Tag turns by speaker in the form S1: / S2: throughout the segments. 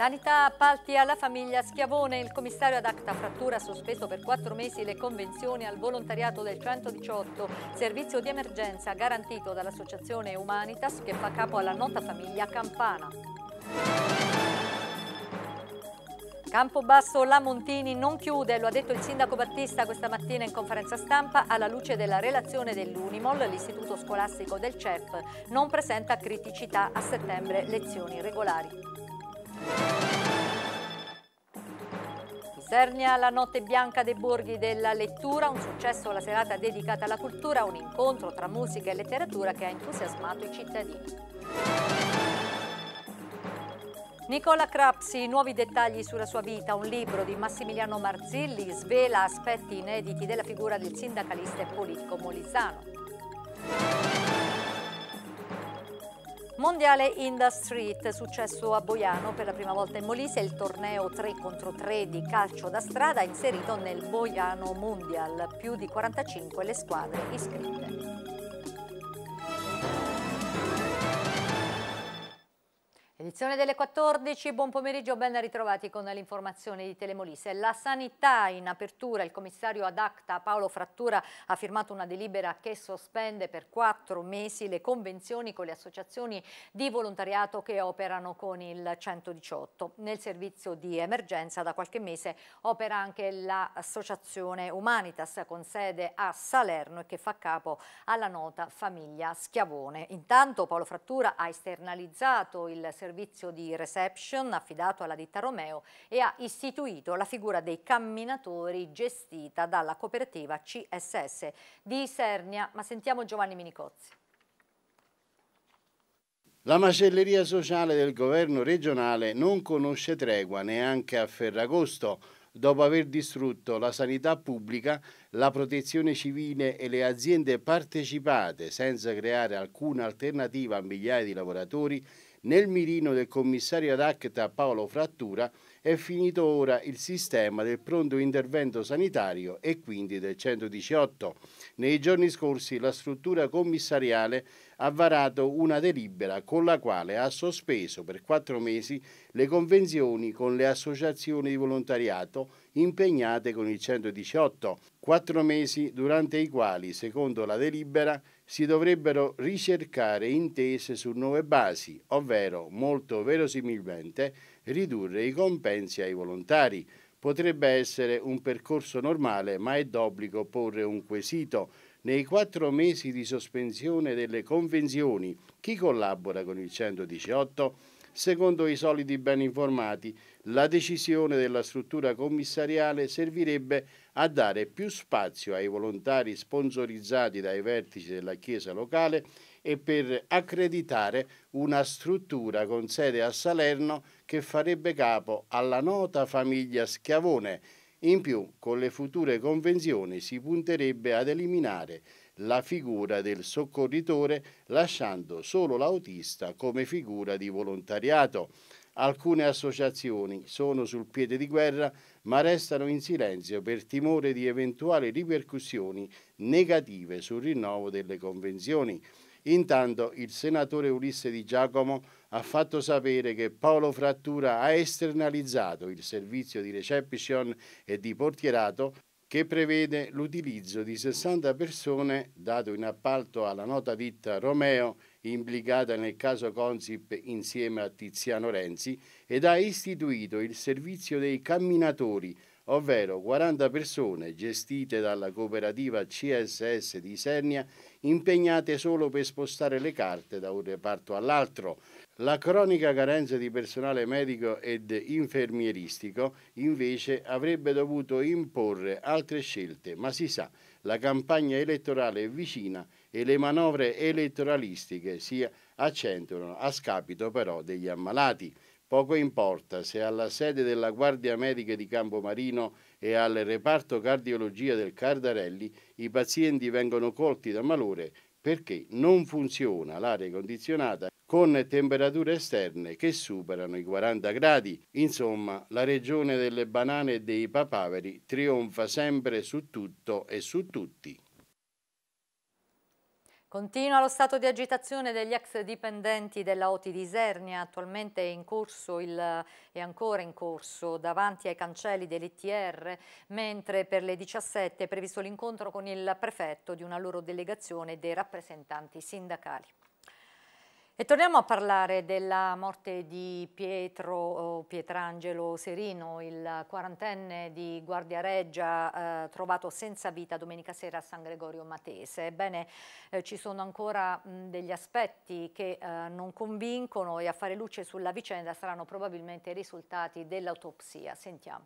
S1: Sanità appalti alla famiglia Schiavone, il commissario ad acta frattura ha sospeso per quattro mesi le convenzioni al volontariato del 118, servizio di emergenza garantito dall'associazione Humanitas che fa capo alla nota famiglia Campana. Campobasso Lamontini non chiude, lo ha detto il sindaco Battista questa mattina in conferenza stampa alla luce della relazione dell'Unimol, l'istituto scolastico del CEP non presenta criticità a settembre lezioni regolari. Isernia, la notte bianca dei borghi della lettura, un successo alla serata dedicata alla cultura, un incontro tra musica e letteratura che ha entusiasmato i cittadini. Nicola Crapsi, nuovi dettagli sulla sua vita, un libro di Massimiliano Marzilli svela aspetti inediti della figura del sindacalista e politico molisano. Mondiale Industry, successo a Boiano per la prima volta in Molise, il torneo 3 contro 3 di calcio da strada inserito nel Boiano Mondial, più di 45 le squadre iscritte. Edizione delle 14, buon pomeriggio, ben ritrovati con l'informazione di Telemolise. La sanità in apertura, il commissario ad acta Paolo Frattura ha firmato una delibera che sospende per quattro mesi le convenzioni con le associazioni di volontariato che operano con il 118. Nel servizio di emergenza da qualche mese opera anche l'associazione Humanitas con sede a Salerno e che fa capo alla nota famiglia Schiavone. Intanto Paolo Frattura ha esternalizzato il servizio servizio di reception affidato alla ditta Romeo e ha istituito la figura dei camminatori gestita dalla cooperativa CSS di Isernia. Ma sentiamo Giovanni Minicozzi.
S2: La macelleria sociale del governo regionale non conosce tregua neanche a Ferragosto, dopo aver distrutto la sanità pubblica, la protezione civile e le aziende partecipate senza creare alcuna alternativa a migliaia di lavoratori nel mirino del commissario ad Acta Paolo Frattura è finito ora il sistema del pronto intervento sanitario e quindi del 118. Nei giorni scorsi la struttura commissariale ha varato una delibera con la quale ha sospeso per quattro mesi le convenzioni con le associazioni di volontariato impegnate con il 118, quattro mesi durante i quali, secondo la delibera, si dovrebbero ricercare intese su nuove basi, ovvero molto verosimilmente ridurre i compensi ai volontari. Potrebbe essere un percorso normale, ma è d'obbligo porre un quesito. Nei quattro mesi di sospensione delle convenzioni, chi collabora con il 118? Secondo i soliti ben informati, la decisione della struttura commissariale servirebbe a dare più spazio ai volontari sponsorizzati dai vertici della Chiesa locale e per accreditare una struttura con sede a Salerno che farebbe capo alla nota famiglia Schiavone. In più, con le future convenzioni si punterebbe ad eliminare la figura del soccorritore lasciando solo l'autista come figura di volontariato. Alcune associazioni sono sul piede di guerra ma restano in silenzio per timore di eventuali ripercussioni negative sul rinnovo delle convenzioni. Intanto il senatore Ulisse Di Giacomo ha fatto sapere che Paolo Frattura ha esternalizzato il servizio di reception e di portierato che prevede l'utilizzo di 60 persone dato in appalto alla nota ditta Romeo implicata nel caso Consip insieme a Tiziano Renzi ed ha istituito il servizio dei camminatori ovvero 40 persone gestite dalla cooperativa CSS di Sernia impegnate solo per spostare le carte da un reparto all'altro. La cronica carenza di personale medico ed infermieristico invece avrebbe dovuto imporre altre scelte, ma si sa, la campagna elettorale è vicina e le manovre elettoralistiche si accentuano a scapito però degli ammalati. Poco importa se alla sede della Guardia Medica di Campomarino e al reparto cardiologia del Cardarelli i pazienti vengono colti da malore perché non funziona l'aria condizionata con temperature esterne che superano i 40 gradi. Insomma, la regione delle banane e dei papaveri trionfa sempre su tutto e su tutti.
S1: Continua lo stato di agitazione degli ex dipendenti della Oti di Isernia, attualmente è, in corso il, è ancora in corso davanti ai cancelli dell'ITR, mentre per le 17 è previsto l'incontro con il prefetto di una loro delegazione dei rappresentanti sindacali. E torniamo a parlare della morte di Pietro Pietrangelo Serino, il quarantenne di Guardia Reggia eh, trovato senza vita domenica sera a San Gregorio Matese. Ebbene, eh, ci sono ancora mh, degli aspetti che eh, non convincono e a fare luce sulla vicenda saranno probabilmente i risultati dell'autopsia. Sentiamo.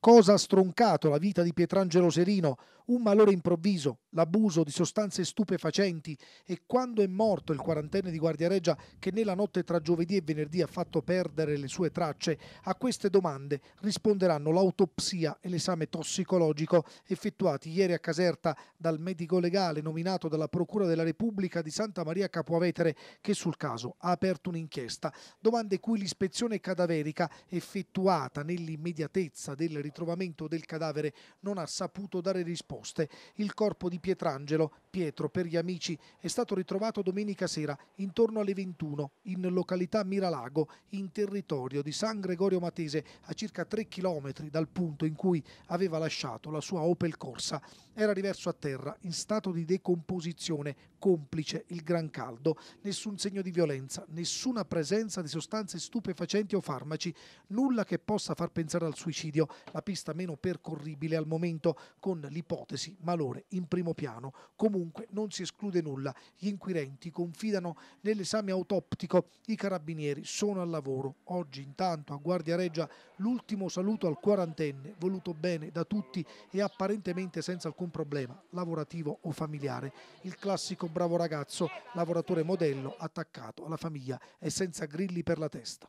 S3: Cosa ha stroncato la vita di Pietrangelo Serino, un malore improvviso, l'abuso di sostanze stupefacenti e quando è morto il quarantenne di Guardia Reggia che nella notte tra giovedì e venerdì ha fatto perdere le sue tracce, a queste domande risponderanno l'autopsia e l'esame tossicologico effettuati ieri a Caserta dal medico legale nominato dalla Procura della Repubblica di Santa Maria Capuavetere che sul caso ha aperto un'inchiesta, domande cui l'ispezione cadaverica effettuata nell'immediatezza del ritrovamento del cadavere non ha saputo dare risposta poste. Il corpo di Pietrangelo, Pietro per gli amici, è stato ritrovato domenica sera intorno alle 21 in località Miralago, in territorio di San Gregorio Matese, a circa 3 km dal punto in cui aveva lasciato la sua Opel Corsa era riverso a terra, in stato di decomposizione, complice il gran caldo. Nessun segno di violenza, nessuna presenza di sostanze stupefacenti o farmaci, nulla che possa far pensare al suicidio, la pista meno percorribile al momento, con l'ipotesi malore in primo piano. Comunque non si esclude nulla. Gli inquirenti confidano nell'esame autoptico. I carabinieri sono al lavoro. Oggi intanto a Guardia Reggia l'ultimo saluto al quarantenne, voluto bene da tutti e apparentemente senza alcun alcun problema lavorativo o familiare. Il classico bravo ragazzo, lavoratore modello, attaccato alla famiglia e senza grilli per la testa.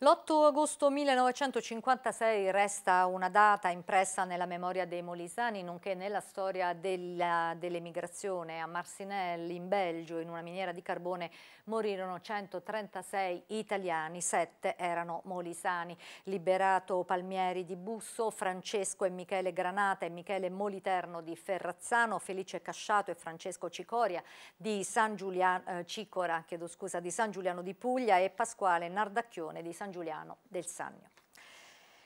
S1: L'8 agosto 1956 resta una data impressa nella memoria dei molisani, nonché nella storia dell'emigrazione. Dell a Marcinelle, in Belgio, in una miniera di carbone, morirono 136 italiani, 7 erano molisani. Liberato Palmieri di Busso, Francesco e Michele Granata e Michele Moliterno di Ferrazzano, Felice Casciato e Francesco Cicoria di San Giuliano, eh, Cicora, scusa, di, San Giuliano di Puglia e Pasquale Nardacchione di San San Giuliano del Sannio.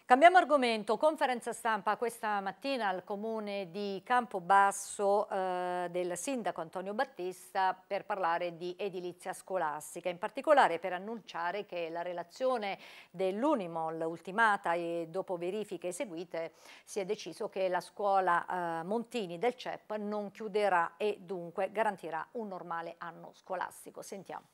S1: Cambiamo argomento, conferenza stampa questa mattina al comune di Campobasso eh, del sindaco Antonio Battista per parlare di edilizia scolastica, in particolare per annunciare che la relazione dell'Unimol ultimata e dopo verifiche eseguite si è deciso che la scuola eh, Montini del CEP non chiuderà e dunque garantirà un normale anno scolastico. Sentiamo.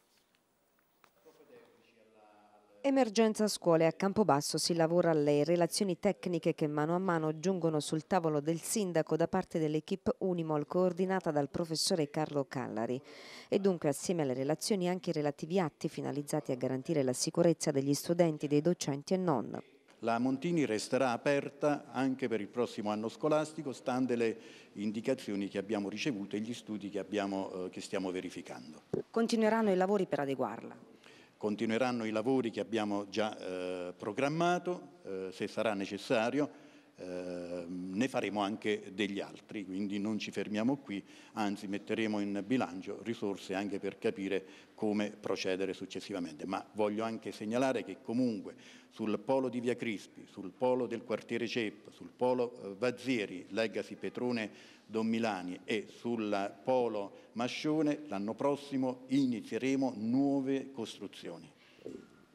S4: Emergenza scuole a Campobasso si lavora alle relazioni tecniche che mano a mano giungono sul tavolo del sindaco da parte dell'equipe Unimol coordinata dal professore Carlo Callari e dunque assieme alle relazioni anche i relativi atti finalizzati a garantire la sicurezza degli studenti, dei docenti e non.
S5: La Montini resterà aperta anche per il prossimo anno scolastico stante le indicazioni che abbiamo ricevuto e gli studi che, abbiamo, eh, che stiamo verificando.
S4: Continueranno i lavori per adeguarla?
S5: Continueranno i lavori che abbiamo già eh, programmato, eh, se sarà necessario eh, ne faremo anche degli altri, quindi non ci fermiamo qui, anzi metteremo in bilancio risorse anche per capire come procedere successivamente. Ma voglio anche segnalare che comunque sul polo di Via Crispi, sul polo del quartiere CEP, sul polo eh, Vazzieri, Legacy Petrone Don Milani e sul polo Mascione l'anno prossimo inizieremo nuove costruzioni.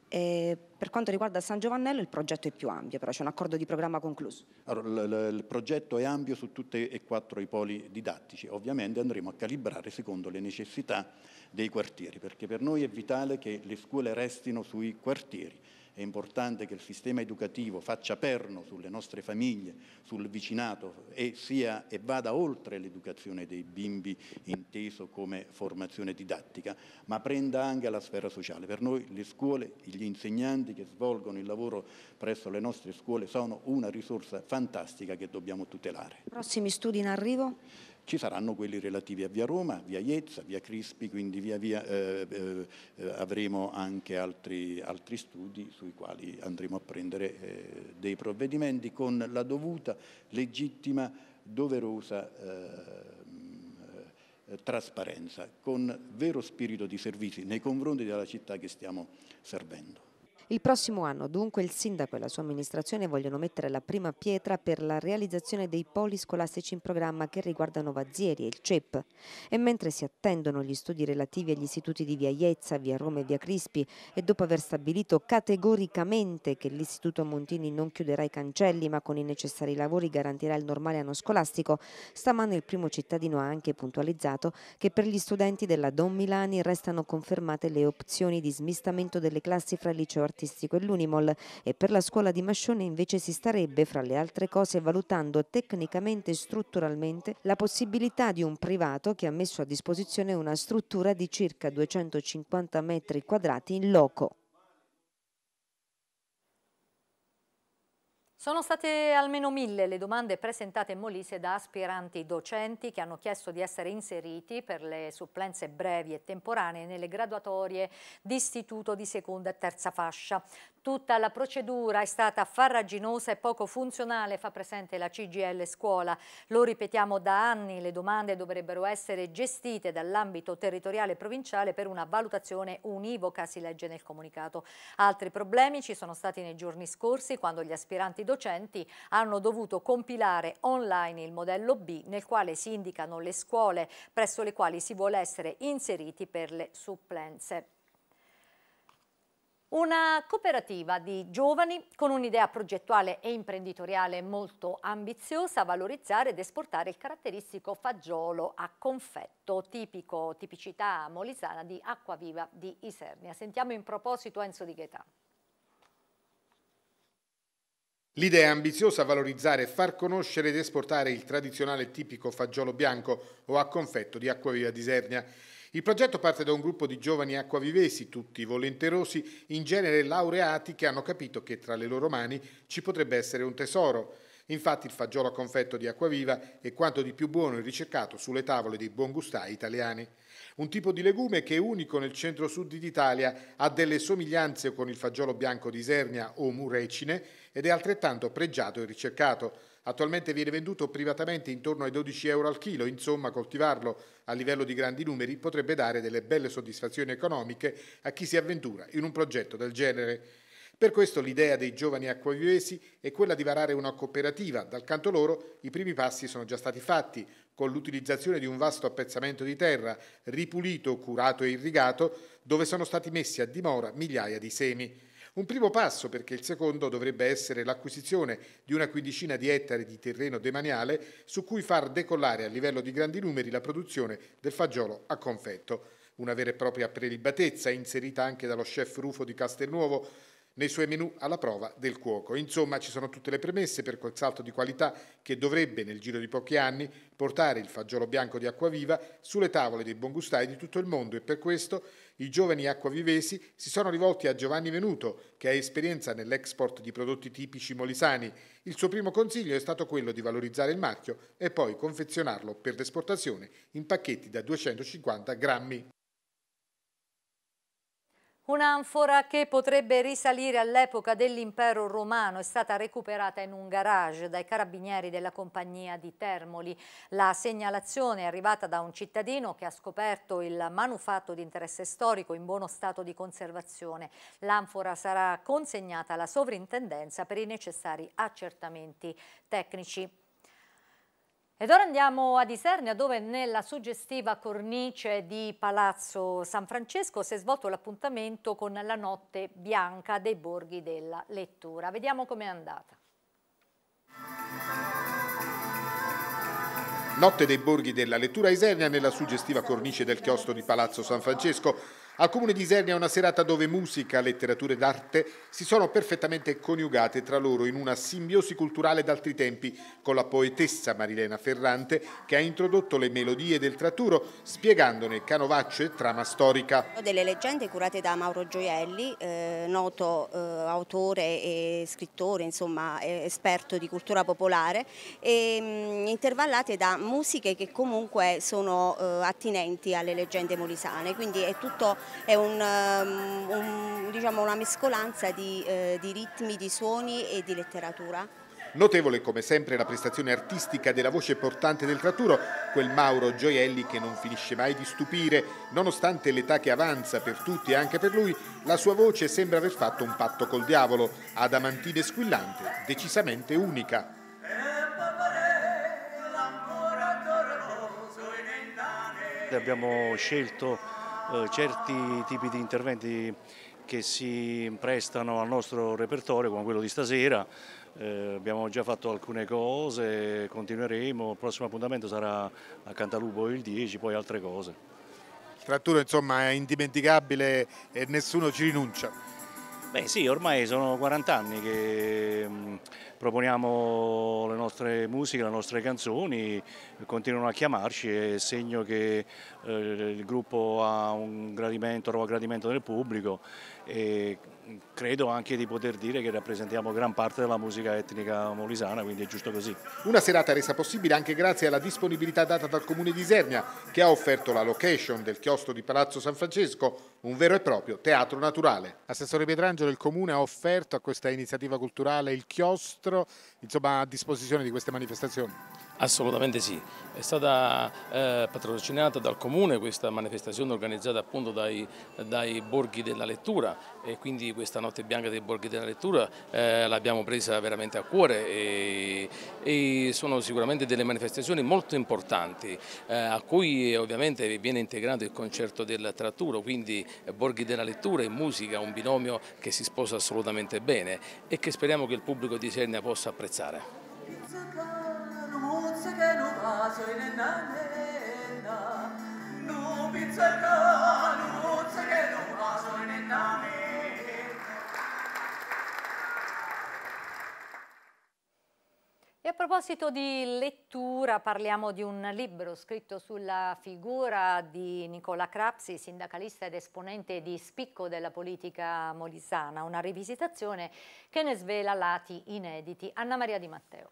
S4: E per quanto riguarda San Giovannello il progetto è più ampio, però c'è un accordo di programma concluso.
S5: Allora, il, il progetto è ampio su tutti e quattro i poli didattici, ovviamente andremo a calibrare secondo le necessità dei quartieri, perché per noi è vitale che le scuole restino sui quartieri. È importante che il sistema educativo faccia perno sulle nostre famiglie, sul vicinato e, sia, e vada oltre l'educazione dei bimbi inteso come formazione didattica, ma prenda anche la sfera sociale. Per noi le scuole, gli insegnanti che svolgono il lavoro presso le nostre scuole sono una risorsa fantastica che dobbiamo tutelare.
S4: Prossimi studi in arrivo?
S5: Ci saranno quelli relativi a via Roma, via Iezza, via Crispi, quindi via via eh, eh, eh, avremo anche altri, altri, studi sui quali andremo a prendere eh, dei provvedimenti con la dovuta, legittima, doverosa ehm, eh, trasparenza, con vero spirito di servizi nei confronti della città che stiamo
S4: servendo. Il prossimo anno dunque il sindaco e la sua amministrazione vogliono mettere la prima pietra per la realizzazione dei poli scolastici in programma che riguardano Vazzieri e il CEP e mentre si attendono gli studi relativi agli istituti di Via Iezza, Via Roma e Via Crispi e dopo aver stabilito categoricamente che l'istituto Montini non chiuderà i cancelli ma con i necessari lavori garantirà il normale anno scolastico, stamane il primo cittadino ha anche puntualizzato che per gli studenti della Don Milani restano confermate le opzioni di smistamento delle classi fra liceo artistico artistico e l'Unimol e per la scuola di Mascione invece si starebbe, fra le altre cose, valutando tecnicamente e strutturalmente la possibilità di un privato che ha messo a disposizione una struttura di circa 250 metri quadrati in loco.
S1: Sono state almeno mille le domande presentate in Molise da aspiranti docenti che hanno chiesto di essere inseriti per le supplenze brevi e temporanee nelle graduatorie d'istituto di seconda e terza fascia. Tutta la procedura è stata farraginosa e poco funzionale, fa presente la CGL Scuola. Lo ripetiamo da anni, le domande dovrebbero essere gestite dall'ambito territoriale provinciale per una valutazione univoca, si legge nel comunicato. Altri problemi ci sono stati nei giorni scorsi, quando gli aspiranti docenti hanno dovuto compilare online il modello B, nel quale si indicano le scuole presso le quali si vuole essere inseriti per le supplenze. Una cooperativa di giovani con un'idea progettuale e imprenditoriale molto ambiziosa, a valorizzare ed esportare il caratteristico fagiolo a confetto, tipico, tipicità molisana di Acquaviva di Isernia. Sentiamo in proposito Enzo Di Ghetà.
S6: L'idea è ambiziosa valorizzare, far conoscere ed esportare il tradizionale tipico fagiolo bianco o a confetto di Acquaviva di Isernia. Il progetto parte da un gruppo di giovani acquavivesi, tutti volenterosi, in genere laureati, che hanno capito che tra le loro mani ci potrebbe essere un tesoro. Infatti il fagiolo a confetto di Acquaviva è quanto di più buono e ricercato sulle tavole dei buongustai italiani. Un tipo di legume che è unico nel centro-sud d'Italia, ha delle somiglianze con il fagiolo bianco di Isernia o murecine ed è altrettanto pregiato e ricercato. Attualmente viene venduto privatamente intorno ai 12 euro al chilo, insomma coltivarlo a livello di grandi numeri potrebbe dare delle belle soddisfazioni economiche a chi si avventura in un progetto del genere. Per questo l'idea dei giovani acquaviesi è quella di varare una cooperativa. Dal canto loro i primi passi sono già stati fatti con l'utilizzazione di un vasto appezzamento di terra ripulito, curato e irrigato dove sono stati messi a dimora migliaia di semi. Un primo passo perché il secondo dovrebbe essere l'acquisizione di una quindicina di ettari di terreno demaniale su cui far decollare a livello di grandi numeri la produzione del fagiolo a confetto. Una vera e propria prelibatezza inserita anche dallo chef Rufo di Castelnuovo nei suoi menù alla prova del cuoco. Insomma, ci sono tutte le premesse per quel salto di qualità che dovrebbe, nel giro di pochi anni, portare il fagiolo bianco di Acquaviva sulle tavole dei buongustai di tutto il mondo e per questo i giovani acquavivesi si sono rivolti a Giovanni Venuto, che ha esperienza nell'export di prodotti tipici molisani. Il suo primo consiglio è stato quello di valorizzare il marchio e poi confezionarlo per l'esportazione in pacchetti da 250 grammi.
S1: Un'anfora che potrebbe risalire all'epoca dell'impero romano è stata recuperata in un garage dai carabinieri della compagnia di Termoli. La segnalazione è arrivata da un cittadino che ha scoperto il manufatto di interesse storico in buono stato di conservazione. L'anfora sarà consegnata alla sovrintendenza per i necessari accertamenti tecnici. Ed ora andiamo ad Isernia dove nella suggestiva cornice di Palazzo San Francesco si è svolto l'appuntamento con la notte bianca dei borghi della lettura. Vediamo com'è andata.
S6: Notte dei borghi della lettura a Isernia nella suggestiva cornice del chiostro di Palazzo San Francesco. Al Comune di Isernia è una serata dove musica, letteratura ed arte si sono perfettamente coniugate tra loro in una simbiosi culturale d'altri tempi con la poetessa Marilena Ferrante che ha introdotto le melodie del tratturo spiegandone canovaccio e trama storica.
S4: Delle leggende curate da Mauro Gioielli, eh, noto eh, autore e scrittore, insomma eh, esperto di cultura popolare, e, mh, mm, intervallate da musiche che comunque sono eh, attinenti alle leggende molisane, quindi è tutto è un, um, un, diciamo una mescolanza di, eh, di ritmi, di suoni e di letteratura.
S6: Notevole come sempre la prestazione artistica della voce portante del tratturo, quel Mauro Gioielli che non finisce mai di stupire, nonostante l'età che avanza per tutti e anche per lui, la sua voce sembra aver fatto un patto col diavolo, adamantine squillante, decisamente unica.
S2: Abbiamo scelto eh, certi tipi di interventi che si prestano al nostro repertorio come quello di stasera, eh, abbiamo già fatto alcune cose, continueremo, il prossimo appuntamento sarà a Cantalupo il 10, poi altre cose.
S6: Il tratturo insomma è indimenticabile e nessuno ci rinuncia.
S2: Beh sì, ormai sono 40 anni che mm, proponiamo le nostre musiche, le nostre canzoni, continuano a chiamarci è segno che eh, il gruppo ha un gradimento, trova gradimento del pubblico e credo anche di poter dire che rappresentiamo gran parte della musica etnica molisana, quindi è giusto così.
S6: Una serata resa possibile anche grazie alla disponibilità data dal Comune di Isernia, che ha offerto la location del chiostro di Palazzo San Francesco, un vero e proprio teatro naturale. Assessore Pietrangelo, il Comune ha offerto a questa iniziativa culturale il chiostro, insomma a disposizione di queste manifestazioni? Assolutamente sì, è stata eh, patrocinata dal Comune questa manifestazione organizzata appunto dai, dai, borghi della lettura e quindi questa notte bianca dei borghi della lettura eh, l'abbiamo presa veramente a cuore e, e, sono sicuramente delle manifestazioni molto importanti eh, a cui ovviamente viene integrato il concerto del tratturo, quindi borghi della lettura e musica, un binomio che si sposa assolutamente bene e che speriamo che il pubblico di Sernia possa apprezzare.
S1: E a proposito di lettura, parliamo di un libro scritto sulla figura di Nicola Crapsi, sindacalista ed esponente di spicco della politica molisana, una rivisitazione che ne svela lati inediti. Anna Maria Di Matteo.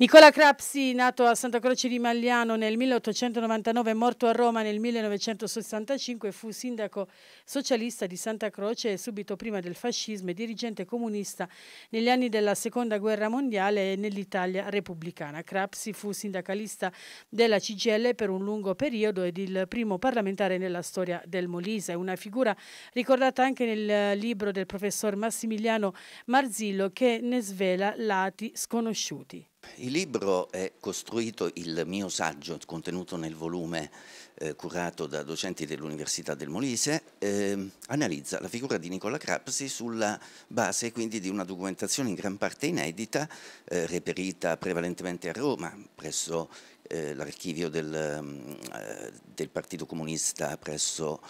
S7: Nicola Crapsi, nato a Santa Croce di Magliano nel 1899 e morto a Roma nel 1965, fu sindaco socialista di Santa Croce subito prima del fascismo e dirigente comunista negli anni della Seconda Guerra Mondiale e nell'Italia repubblicana. Crapsi fu sindacalista della CGL per un lungo periodo ed il primo parlamentare nella storia del Molise, una figura ricordata anche nel libro del professor Massimiliano Marzillo che ne svela lati sconosciuti.
S8: Il libro è costruito, il mio saggio contenuto nel volume eh, curato da docenti dell'Università del Molise, eh, analizza la figura di Nicola Crapsi sulla base quindi di una documentazione in gran parte inedita, eh, reperita prevalentemente a Roma, presso eh, l'archivio del, mm, eh, del Partito Comunista, presso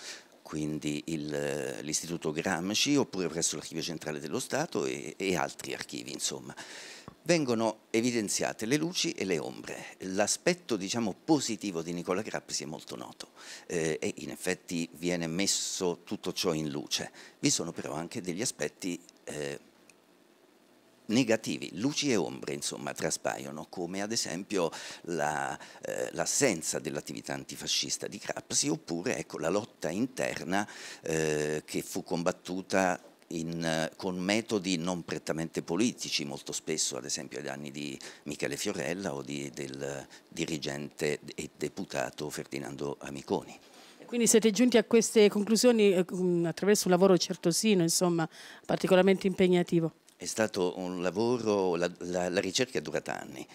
S8: quindi eh, l'Istituto Gramsci oppure presso l'Archivio Centrale dello Stato e, e altri archivi insomma. Vengono evidenziate le luci e le ombre. L'aspetto diciamo, positivo di Nicola Grapsi è molto noto eh, e in effetti viene messo tutto ciò in luce. Vi sono però anche degli aspetti eh, negativi, luci e ombre insomma traspaiono, come ad esempio l'assenza la, eh, dell'attività antifascista di Crapsi oppure ecco, la lotta interna eh, che fu combattuta in, con metodi non prettamente politici, molto spesso ad esempio ai danni di Michele Fiorella o di, del dirigente e deputato Ferdinando Amiconi.
S7: Quindi siete giunti a queste conclusioni eh, attraverso un lavoro certosino, insomma, particolarmente impegnativo.
S8: È stato un lavoro, la, la, la ricerca è durata anni,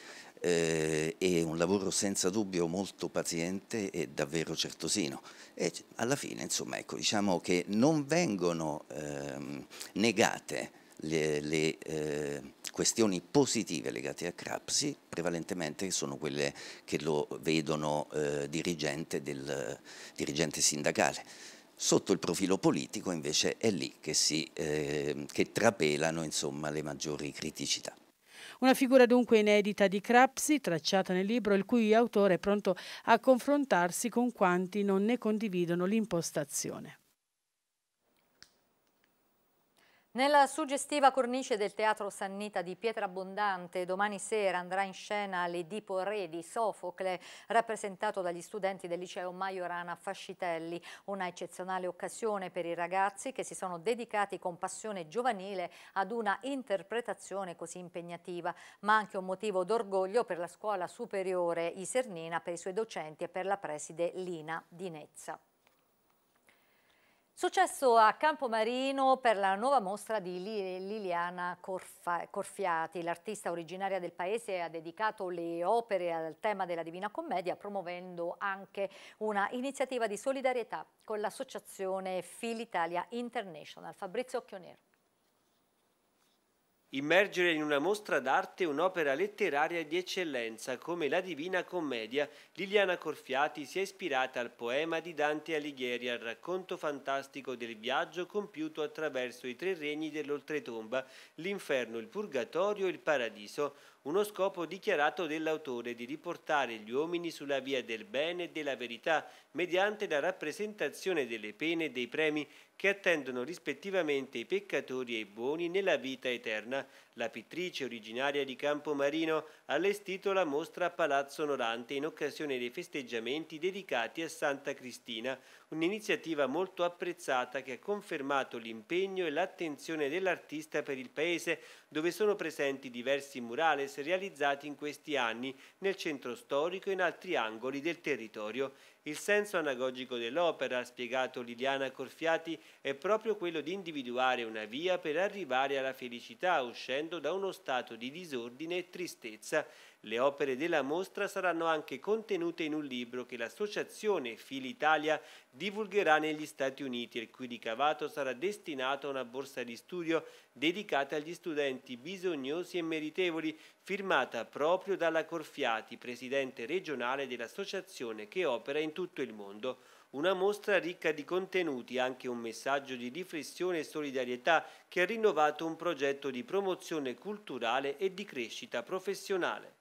S8: eh, è un lavoro senza dubbio molto paziente e davvero certosino. E alla fine, insomma, ecco, diciamo che non vengono ehm, negate le, le eh, questioni positive legate a Crapsi, prevalentemente sono quelle che lo vedono eh, dirigente, del, dirigente sindacale. Sotto il profilo politico invece è lì che, si, eh, che trapelano insomma, le maggiori criticità.
S7: Una figura dunque inedita di Crapsi, tracciata nel libro, il cui autore è pronto a confrontarsi con quanti non ne condividono l'impostazione.
S1: Nella suggestiva cornice del Teatro Sannita di Pietra domani sera andrà in scena l'Edipo Re di Sofocle, rappresentato dagli studenti del liceo Maiorana Fascitelli, una eccezionale occasione per i ragazzi che si sono dedicati con passione giovanile ad una interpretazione così impegnativa, ma anche un motivo d'orgoglio per la scuola superiore Isernina, per i suoi docenti e per la preside Lina Dinezza. Successo a Campomarino per la nuova mostra di Liliana Corfiati. L'artista originaria del paese ha dedicato le opere al tema della Divina Commedia promuovendo anche una iniziativa di solidarietà con l'associazione Filitalia International. Fabrizio Occhionero
S9: immergere in una mostra d'arte un'opera letteraria di eccellenza come la Divina Commedia, Liliana Corfiati si è ispirata al poema di Dante Alighieri, al racconto fantastico del viaggio compiuto attraverso i tre regni dell'oltretomba, l'inferno, il purgatorio e il paradiso, uno scopo dichiarato dell'autore di riportare gli uomini sulla via del bene e della verità mediante la rappresentazione delle pene e dei premi che attendono rispettivamente i peccatori e i buoni nella vita eterna. La pittrice originaria di Campomarino ha allestito la mostra a Palazzo Onorante in occasione dei festeggiamenti dedicati a Santa Cristina, un'iniziativa molto apprezzata che ha confermato l'impegno e l'attenzione dell'artista per il paese, dove sono presenti diversi murales realizzati in questi anni nel centro storico e in altri angoli del territorio il senso anagogico dell'opera, ha spiegato Liliana Corfiati, è proprio quello di individuare una via per arrivare alla felicità uscendo da uno stato di disordine e tristezza. Le opere della mostra saranno anche contenute in un libro che l'associazione Filitalia divulgherà negli Stati Uniti, il cui ricavato sarà destinato a una borsa di studio dedicata agli studenti bisognosi e meritevoli, firmata proprio dalla Corfiati, presidente regionale dell'associazione che opera in tutto il mondo. Una mostra ricca di contenuti, anche un messaggio di riflessione e solidarietà che ha rinnovato un progetto di promozione culturale e di crescita professionale.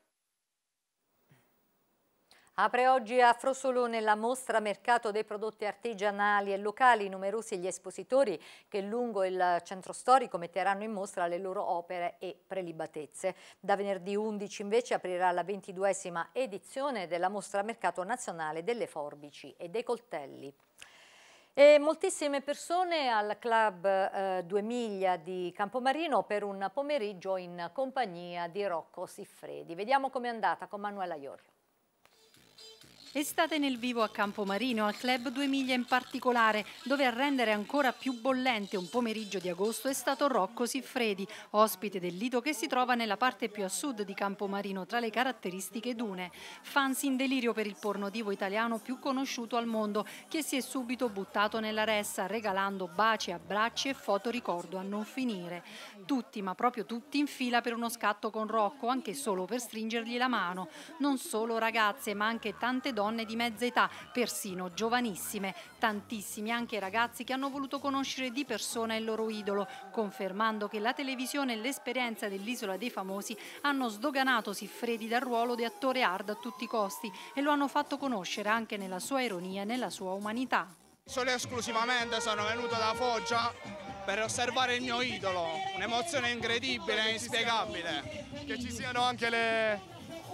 S1: Apre oggi a Frosolone la mostra Mercato dei prodotti artigianali e locali, numerosi gli espositori che lungo il centro storico metteranno in mostra le loro opere e prelibatezze. Da venerdì 11 invece aprirà la 22esima edizione della mostra Mercato Nazionale delle Forbici e dei Coltelli. E moltissime persone al Club eh, 2 Miglia di Campomarino per un pomeriggio in compagnia di Rocco Siffredi. Vediamo com'è andata con Manuela Iorio.
S10: Estate nel vivo a Campomarino, al Club 2 Miglia in particolare, dove a rendere ancora più bollente un pomeriggio di agosto è stato Rocco Siffredi, ospite del lido che si trova nella parte più a sud di Campomarino tra le caratteristiche dune. Fans in delirio per il porno divo italiano più conosciuto al mondo, che si è subito buttato nella ressa, regalando baci, abbracci e foto ricordo a non finire. Tutti, ma proprio tutti, in fila per uno scatto con Rocco, anche solo per stringergli la mano. Non solo ragazze, ma anche tante donne donne di mezza età, persino giovanissime, tantissimi anche ragazzi che hanno voluto conoscere di persona il loro idolo, confermando che la televisione e l'esperienza dell'Isola dei Famosi hanno sdoganato Siffredi dal ruolo di attore hard a tutti i costi e lo hanno fatto conoscere anche nella sua ironia e nella sua umanità.
S3: Solo e esclusivamente sono venuto da Foggia per osservare il mio idolo, un'emozione incredibile inspiegabile. Che ci siano anche le,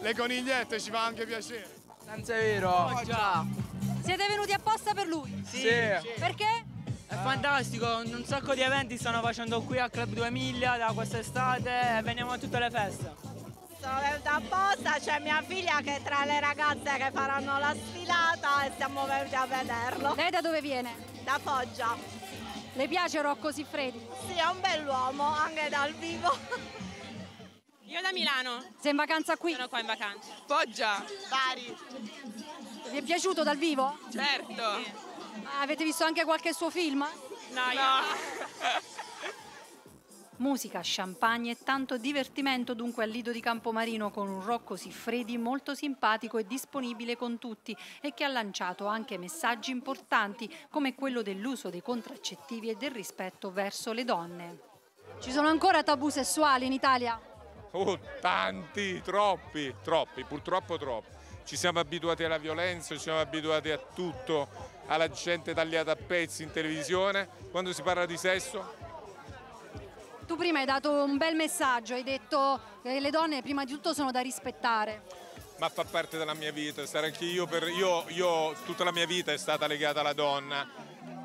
S3: le conigliette ci fa anche piacere. Senza è vero. Oh,
S10: Siete venuti apposta per lui? Sì. sì. Perché? È fantastico, un sacco di eventi stanno facendo qui al Club 2 Miglia da quest'estate e veniamo a tutte le feste. Sono venuta apposta, c'è mia figlia che è tra le ragazze che faranno la sfilata e siamo venuti a vederlo. Lei da dove viene? Da Foggia. Le piace Rocco Siffredi? Sì, è un bell'uomo, anche dal vivo. Io da Milano. Sei in vacanza qui? Sono qua in vacanza. Foggia. Bari. Vi è piaciuto dal vivo? Certo. Sì. Avete visto anche qualche suo film? No, no. Io... Musica, champagne e tanto divertimento dunque al Lido di Campomarino con un Rocco Siffredi molto simpatico e disponibile con tutti e che ha lanciato anche messaggi importanti come quello dell'uso dei contraccettivi e del rispetto verso le donne. Ci sono ancora tabù sessuali in Italia?
S11: Oh, tanti, troppi, troppi, purtroppo troppi. Ci siamo abituati alla violenza, ci siamo abituati a tutto, alla gente tagliata a pezzi in televisione. Quando si parla di sesso...
S10: Tu prima hai dato un bel messaggio, hai detto che le donne prima di tutto sono da rispettare.
S11: Ma fa parte della mia vita, stare anche io, per, io, io tutta la mia vita è stata legata alla donna.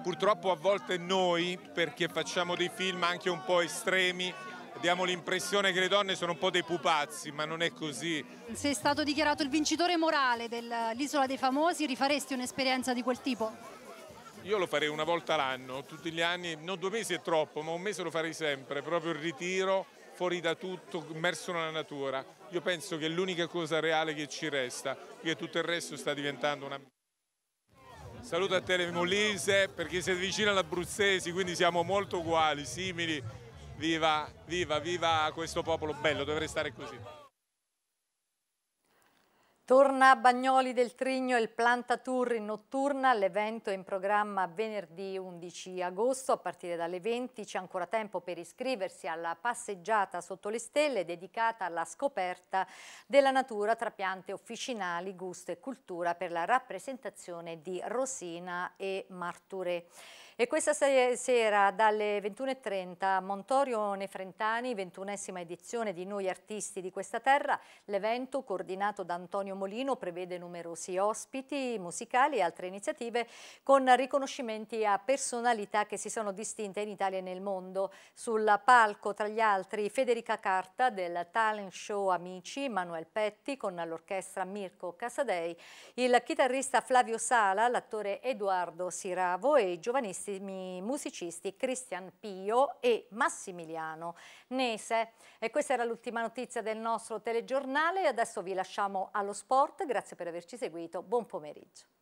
S11: Purtroppo a volte noi, perché facciamo dei film anche un po' estremi, diamo l'impressione che le donne sono un po' dei pupazzi, ma non è così.
S10: Sei stato dichiarato il vincitore morale dell'Isola dei Famosi, rifaresti un'esperienza di quel tipo?
S11: Io lo farei una volta l'anno, tutti gli anni, non due mesi è troppo, ma un mese lo farei sempre, proprio il ritiro, fuori da tutto, immerso nella natura. Io penso che è l'unica cosa reale che ci resta, perché tutto il resto sta diventando una... Saluto a te le perché siete vicino all'Abruzzesi, quindi siamo molto uguali, simili, viva, viva, viva questo popolo bello, dovrei stare così.
S1: Torna a Bagnoli del Trigno il Planta Tour in notturna, l'evento è in programma venerdì 11 agosto a partire dalle 20, c'è ancora tempo per iscriversi alla passeggiata sotto le stelle dedicata alla scoperta della natura tra piante officinali, gusto e cultura per la rappresentazione di Rosina e Marturè. E questa sera dalle 21.30 Montorio Nefrentani, ventunesima edizione di Noi Artisti di questa terra, l'evento coordinato da Antonio Molino prevede numerosi ospiti musicali e altre iniziative con riconoscimenti a personalità che si sono distinte in Italia e nel mondo. Sul palco tra gli altri Federica Carta del talent show Amici, Manuel Petti con l'orchestra Mirko Casadei, il chitarrista Flavio Sala, l'attore Edoardo Siravo e i giovanisti grandissimi musicisti Cristian Pio e Massimiliano Nese. E questa era l'ultima notizia del nostro telegiornale. Adesso vi lasciamo allo sport. Grazie per averci seguito. Buon pomeriggio.